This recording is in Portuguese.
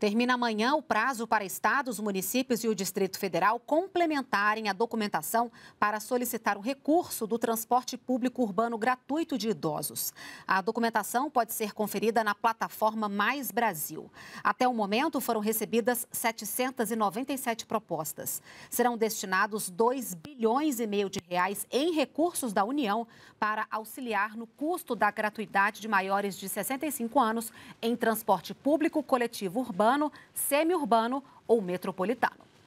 Termina amanhã o prazo para estados, municípios e o Distrito Federal complementarem a documentação para solicitar o recurso do transporte público urbano gratuito de idosos. A documentação pode ser conferida na plataforma Mais Brasil. Até o momento, foram recebidas 797 propostas. Serão destinados 2 bilhões e meio de reais em recursos da União para auxiliar no custo da gratuidade de maiores de 65 anos em transporte público coletivo urbano urbano, semi-urbano ou metropolitano.